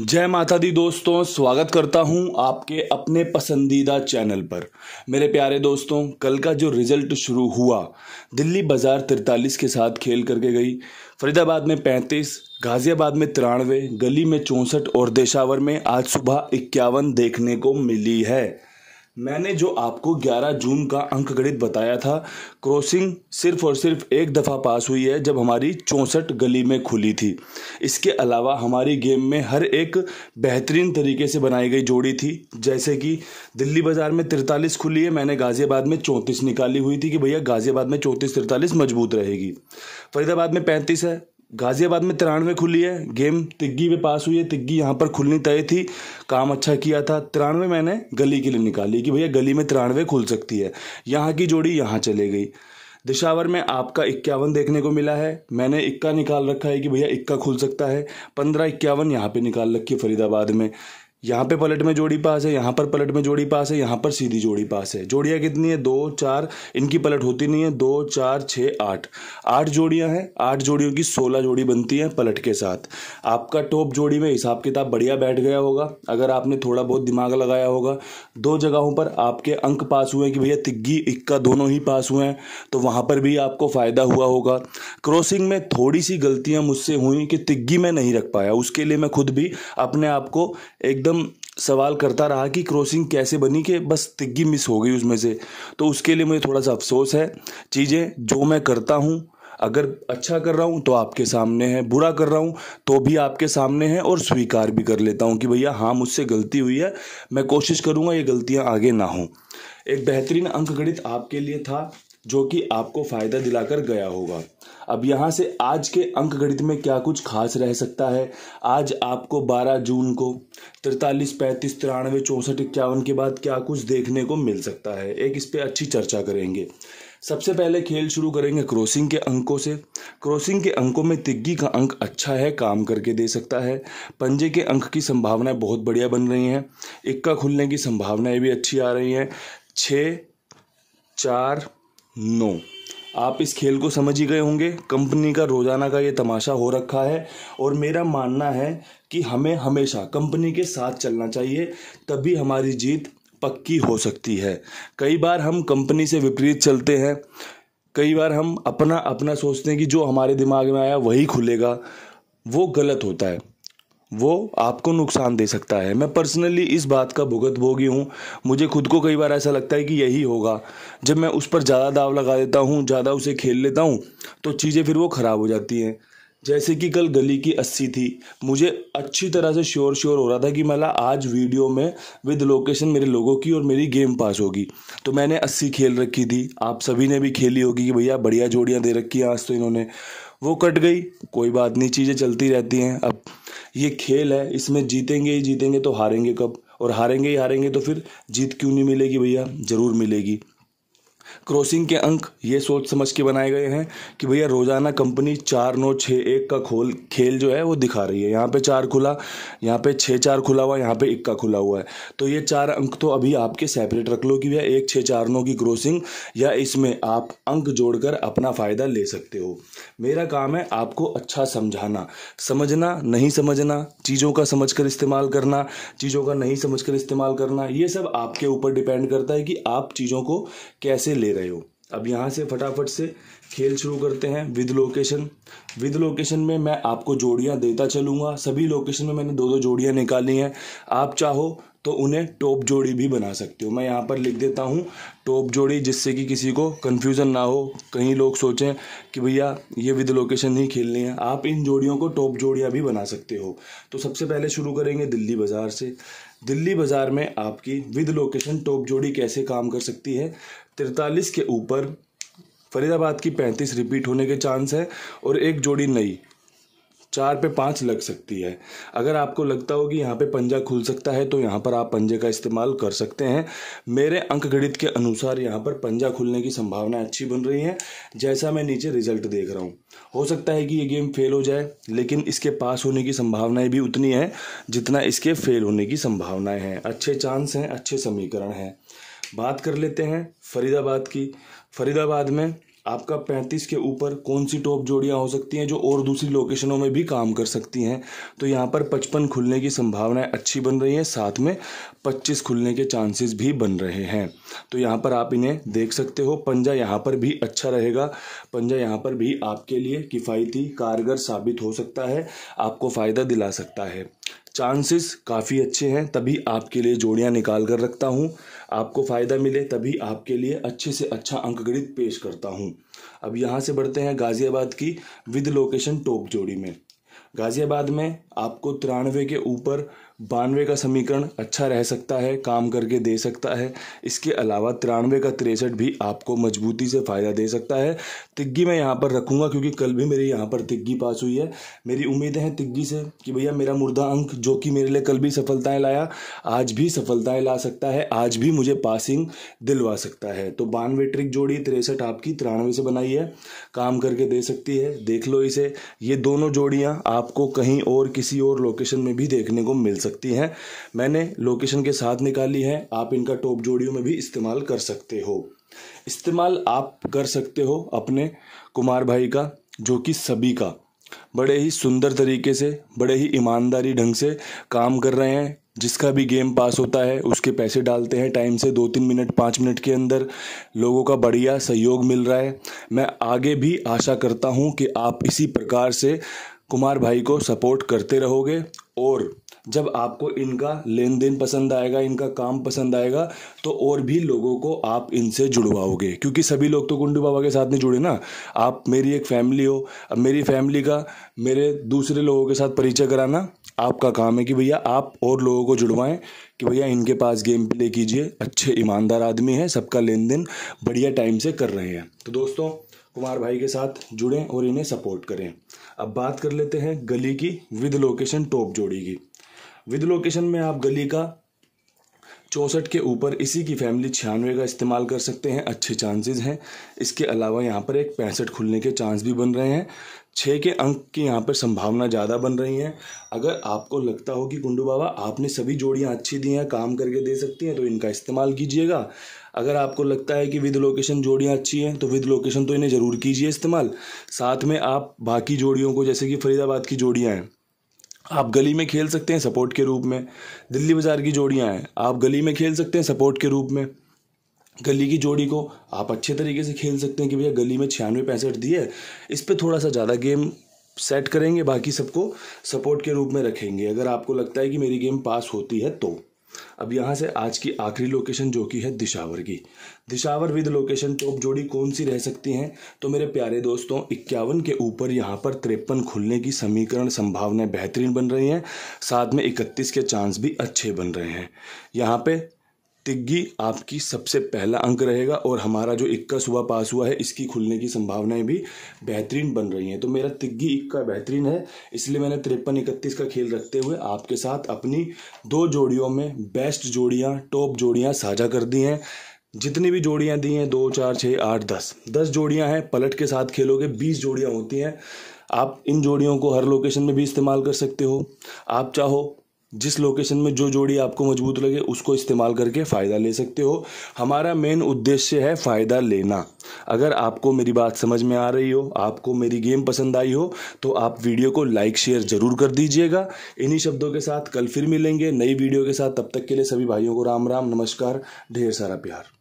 जय माता दी दोस्तों स्वागत करता हूं आपके अपने पसंदीदा चैनल पर मेरे प्यारे दोस्तों कल का जो रिजल्ट शुरू हुआ दिल्ली बाजार तिरतालीस के साथ खेल करके गई फरीदाबाद में पैंतीस गाज़ियाबाद में तिरानवे गली में चौंसठ और देशावर में आज सुबह इक्यावन देखने को मिली है मैंने जो आपको 11 जून का अंकगणित बताया था क्रॉसिंग सिर्फ और सिर्फ एक दफ़ा पास हुई है जब हमारी चौंसठ गली में खुली थी इसके अलावा हमारी गेम में हर एक बेहतरीन तरीके से बनाई गई जोड़ी थी जैसे कि दिल्ली बाज़ार में तिरतालीस खुली है मैंने गाज़ियाबाद में चौंतीस निकाली हुई थी कि भैया गाज़ियाबाद में चौंतीस तिरतालीस मजबूत रहेगी फरीदाबाद में पैंतीस है गाजियाबाद में तिरानवे खुली है गेम तिग्गी में पास हुई है तिग्गी यहाँ पर खुलनी तय थी काम अच्छा किया था तिरानवे मैंने गली के लिए निकाली कि भैया गली में तिरानवे खुल सकती है यहाँ की जोड़ी यहाँ चले गई दिशावर में आपका इक्यावन देखने को मिला है मैंने इक्का निकाल रखा है कि भैया इक्का खुल सकता है पंद्रह इक्यावन यहाँ पर निकाल रखी है फरीदाबाद में यहाँ पे पलट में जोड़ी पास है यहाँ पर पलट में जोड़ी पास है यहाँ पर सीधी जोड़ी पास है जोड़ियाँ कितनी है दो चार इनकी पलट होती नहीं है दो चार छः आठ आठ जोड़ियाँ हैं आठ जोड़ियों की सोलह जोड़ी बनती हैं पलट के साथ आपका टॉप जोड़ी में हिसाब किताब बढ़िया बैठ गया होगा अगर आपने थोड़ा बहुत दिमाग लगाया होगा दो जगहों पर आपके अंक पास हुए कि भैया तिग्गी इक्का दोनों ही पास हुए हैं तो वहाँ पर भी आपको फ़ायदा हुआ होगा क्रॉसिंग में थोड़ी सी गलतियाँ मुझसे हुई कि तिग्गी में नहीं रख पाया उसके लिए मैं खुद भी अपने आप को एकदम एकदम सवाल करता रहा कि क्रॉसिंग कैसे बनी कि बस तिग्गी मिस हो गई उसमें से तो उसके लिए मुझे थोड़ा सा अफसोस है चीज़ें जो मैं करता हूँ अगर अच्छा कर रहा हूँ तो आपके सामने है बुरा कर रहा हूँ तो भी आपके सामने है और स्वीकार भी कर लेता हूँ कि भैया हाँ मुझसे गलती हुई है मैं कोशिश करूँगा ये गलतियाँ आगे ना हों एक बेहतरीन अंकगणित आपके लिए था जो कि आपको फ़ायदा दिलाकर गया होगा अब यहाँ से आज के अंक गणित में क्या कुछ खास रह सकता है आज आपको 12 जून को तिरतालीस पैंतीस तिरानवे चौंसठ इक्यावन के बाद क्या कुछ देखने को मिल सकता है एक इस पर अच्छी चर्चा करेंगे सबसे पहले खेल शुरू करेंगे क्रॉसिंग के अंकों से क्रॉसिंग के अंकों में तिग्गी का अंक अच्छा है काम करके दे सकता है पंजे के अंक की संभावनाएं बहुत बढ़िया बन रही हैं इक्का खुलने की संभावनाएं भी अच्छी आ रही हैं छः चार नो आप इस खेल को समझ ही गए होंगे कंपनी का रोज़ाना का ये तमाशा हो रखा है और मेरा मानना है कि हमें हमेशा कंपनी के साथ चलना चाहिए तभी हमारी जीत पक्की हो सकती है कई बार हम कंपनी से विपरीत चलते हैं कई बार हम अपना अपना सोचते हैं कि जो हमारे दिमाग में आया वही खुलेगा वो गलत होता है वो आपको नुकसान दे सकता है मैं पर्सनली इस बात का भुगत भोगी हूँ मुझे खुद को कई बार ऐसा लगता है कि यही होगा जब मैं उस पर ज़्यादा दाव लगा देता हूँ ज़्यादा उसे खेल लेता हूँ तो चीज़ें फिर वो ख़राब हो जाती हैं जैसे कि कल गली की अस्सी थी मुझे अच्छी तरह से श्योर श्योर हो रहा था कि मेला आज वीडियो में विद लोकेशन मेरे लोगों की और मेरी गेम पास होगी तो मैंने अस्सी खेल रखी थी आप सभी ने भी खेली होगी कि भैया बढ़िया जोड़ियाँ दे रखी हैं आज तो इन्होंने वो कट गई कोई बात नहीं चीज़ें चलती रहती हैं अब ये खेल है इसमें जीतेंगे ही जीतेंगे तो हारेंगे कब और हारेंगे ही हारेंगे तो फिर जीत क्यों नहीं मिलेगी भैया ज़रूर मिलेगी क्रॉसिंग के अंक ये सोच समझ के बनाए गए हैं कि भैया रोज़ाना कंपनी चार नौ छः एक का खोल खेल जो है वो दिखा रही है यहाँ पे चार खुला यहाँ पे छः चार खुला हुआ यहाँ पे का खुला हुआ है तो ये चार अंक तो अभी आपके सेपरेट रख लो कि भैया एक छः चार नौ की क्रॉसिंग या इसमें आप अंक जोड़कर अपना फ़ायदा ले सकते हो मेरा काम है आपको अच्छा समझाना समझना नहीं समझना चीज़ों का समझ कर इस्तेमाल करना चीज़ों का नहीं समझ कर इस्तेमाल करना ये सब आपके ऊपर डिपेंड करता है कि आप चीज़ों को कैसे ले रहे हो अब यहाँ से फटाफट से खेल शुरू करते हैं विद लोकेशन विद लोकेशन में मैं आपको जोड़ियाँ देता चलूँगा सभी लोकेशन में मैंने दो दो जोड़ियाँ निकाली हैं आप चाहो तो उन्हें टॉप जोड़ी भी बना सकते हो मैं यहाँ पर लिख देता हूँ टॉप जोड़ी जिससे कि किसी को कन्फ्यूज़न ना हो कहीं लोग सोचें कि भैया ये विद लोकेशन ही खेलनी है आप इन जोड़ियों को टॉप जोड़ियाँ भी बना सकते हो तो सबसे पहले शुरू करेंगे दिल्ली बाज़ार से दिल्ली बाज़ार में आपकी विद लोकेशन टॉप जोड़ी कैसे काम कर सकती है तिरतालीस के ऊपर फरीदाबाद की पैंतीस रिपीट होने के चांस है और एक जोड़ी नई चार पे पाँच लग सकती है अगर आपको लगता हो कि यहाँ पे पंजा खुल सकता है तो यहाँ पर आप पंजे का इस्तेमाल कर सकते हैं मेरे अंक गणित के अनुसार यहाँ पर पंजा खुलने की संभावना अच्छी बन रही है जैसा मैं नीचे रिजल्ट देख रहा हूँ हो सकता है कि ये गेम फेल हो जाए लेकिन इसके पास होने की संभावनाएँ भी उतनी है जितना इसके फेल होने की संभावनाएँ हैं अच्छे चांस हैं अच्छे समीकरण हैं बात कर लेते हैं फरीदाबाद की फरीदाबाद में आपका पैंतीस के ऊपर कौन सी टॉप जोड़ियां हो सकती हैं जो और दूसरी लोकेशनों में भी काम कर सकती हैं तो यहाँ पर पचपन खुलने की संभावनाएं अच्छी बन रही हैं साथ में पच्चीस खुलने के चांसेस भी बन रहे हैं तो यहाँ पर आप इन्हें देख सकते हो पंजा यहाँ पर भी अच्छा रहेगा पंजा यहाँ पर भी आपके लिए किफ़ायती कारगर साबित हो सकता है आपको फ़ायदा दिला सकता है चांसेस काफ़ी अच्छे हैं तभी आपके लिए जोड़ियां निकाल कर रखता हूं आपको फ़ायदा मिले तभी आपके लिए अच्छे से अच्छा अंकगणित पेश करता हूं अब यहां से बढ़ते हैं गाज़ियाबाद की विद लोकेशन टॉप जोड़ी में गाज़ियाबाद में आपको तिरानवे के ऊपर बानवे का समीकरण अच्छा रह सकता है काम करके दे सकता है इसके अलावा तिरानवे का तिरसठ भी आपको मजबूती से फ़ायदा दे सकता है तिग्गी मैं यहाँ पर रखूँगा क्योंकि कल भी मेरे यहाँ पर तिग्गी पास हुई है मेरी उम्मीदें हैं तिग्गी से कि भैया मेरा मुर्दा अंक जो कि मेरे लिए कल भी सफलताएँ लाया आज भी सफलताएँ ला सकता है आज भी मुझे पासिंग दिलवा सकता है तो बानवे ट्रिक जोड़ी तिरसठ आपकी तिरानवे से बनाई है काम करके दे सकती है देख लो इसे ये दोनों जोड़ियाँ आपको कहीं और किसी और लोकेशन में भी देखने को मिल सकती सकती हैं मैंने लोकेशन के साथ निकाली है आप इनका टॉप जोड़ियों में भी इस्तेमाल कर सकते हो इस्तेमाल आप कर सकते हो अपने कुमार भाई का जो कि सभी का बड़े ही सुंदर तरीके से बड़े ही ईमानदारी ढंग से काम कर रहे हैं जिसका भी गेम पास होता है उसके पैसे डालते हैं टाइम से दो तीन मिनट पाँच मिनट के अंदर लोगों का बढ़िया सहयोग मिल रहा है मैं आगे भी आशा करता हूँ कि आप इसी प्रकार से कुमार भाई को सपोर्ट करते रहोगे और जब आपको इनका लेन देन पसंद आएगा इनका काम पसंद आएगा तो और भी लोगों को आप इनसे जुड़वाओगे क्योंकि सभी लोग तो गुंडू बाबा के साथ नहीं जुड़े ना आप मेरी एक फैमिली हो अब मेरी फैमिली का मेरे दूसरे लोगों के साथ परिचय कराना आपका काम है कि भैया आप और लोगों को जुड़वाएं कि भैया इनके पास गेम प्ले कीजिए अच्छे ईमानदार आदमी हैं सबका लेन देन बढ़िया टाइम से कर रहे हैं तो दोस्तों कुमार भाई के साथ जुड़ें और इन्हें सपोर्ट करें अब बात कर लेते हैं गली की विद लोकेशन टॉप जोड़ी की विद लोकेशन में आप गली का चौंसठ के ऊपर इसी की फैमिली छियानवे का इस्तेमाल कर सकते हैं अच्छे चांसेस हैं इसके अलावा यहाँ पर एक पैंसठ खुलने के चांस भी बन रहे हैं छः के अंक की यहाँ पर संभावना ज़्यादा बन रही है अगर आपको लगता हो कि कुंडू बाबा आपने सभी जोड़ियाँ अच्छी दी हैं काम करके दे सकती हैं तो इनका इस्तेमाल कीजिएगा अगर आपको लगता है कि विद लोकेशन जोड़ियाँ अच्छी हैं तो विद लोकेशन तो इन्हें ज़रूर कीजिए इस्तेमाल साथ में आप बाकी जोड़ियों को जैसे कि फरीदाबाद की जोड़ियाँ हैं आप गली में खेल सकते हैं सपोर्ट के रूप में दिल्ली बाज़ार की जोड़ियाँ हैं आप गली में खेल सकते हैं सपोर्ट के रूप में गली की जोड़ी को आप अच्छे तरीके से खेल सकते हैं कि भैया गली में छियानवे पैंसठ दिए इस पर थोड़ा सा ज़्यादा गेम सेट करेंगे बाकी सबको सपोर्ट के रूप में रखेंगे अगर आपको लगता है कि मेरी गेम पास होती है तो अब यहाँ से आज की आखिरी लोकेशन जो कि है दिशावर की दिशावर विद लोकेशन टॉप जोड़ी कौन सी रह सकती हैं तो मेरे प्यारे दोस्तों इक्यावन के ऊपर यहाँ पर तिरपन खुलने की समीकरण संभावनाएं बेहतरीन बन रही हैं साथ में इकतीस के चांस भी अच्छे बन रहे हैं यहाँ पे तिग्गी आपकी सबसे पहला अंक रहेगा और हमारा जो इक्का सुबह पास हुआ है इसकी खुलने की संभावनाएं भी बेहतरीन बन रही हैं तो मेरा तिग्गी इक्का बेहतरीन है इसलिए मैंने तिरपन इकतीस का खेल रखते हुए आपके साथ अपनी दो जोड़ियों में बेस्ट जोड़ियाँ टॉप जोड़ियाँ साझा कर दी हैं जितनी भी जोड़ियाँ दी हैं दो चार छः आठ दस दस जोड़ियाँ हैं पलट के साथ खेलोगे बीस जोड़ियाँ होती हैं आप इन जोड़ियों को हर लोकेशन में भी इस्तेमाल कर सकते हो आप चाहो जिस लोकेशन में जो जोड़ी आपको मजबूत लगे उसको इस्तेमाल करके फ़ायदा ले सकते हो हमारा मेन उद्देश्य है फ़ायदा लेना अगर आपको मेरी बात समझ में आ रही हो आपको मेरी गेम पसंद आई हो तो आप वीडियो को लाइक शेयर ज़रूर कर दीजिएगा इन्हीं शब्दों के साथ कल फिर मिलेंगे नई वीडियो के साथ तब तक के लिए सभी भाइयों को राम राम नमस्कार ढेर सारा प्यार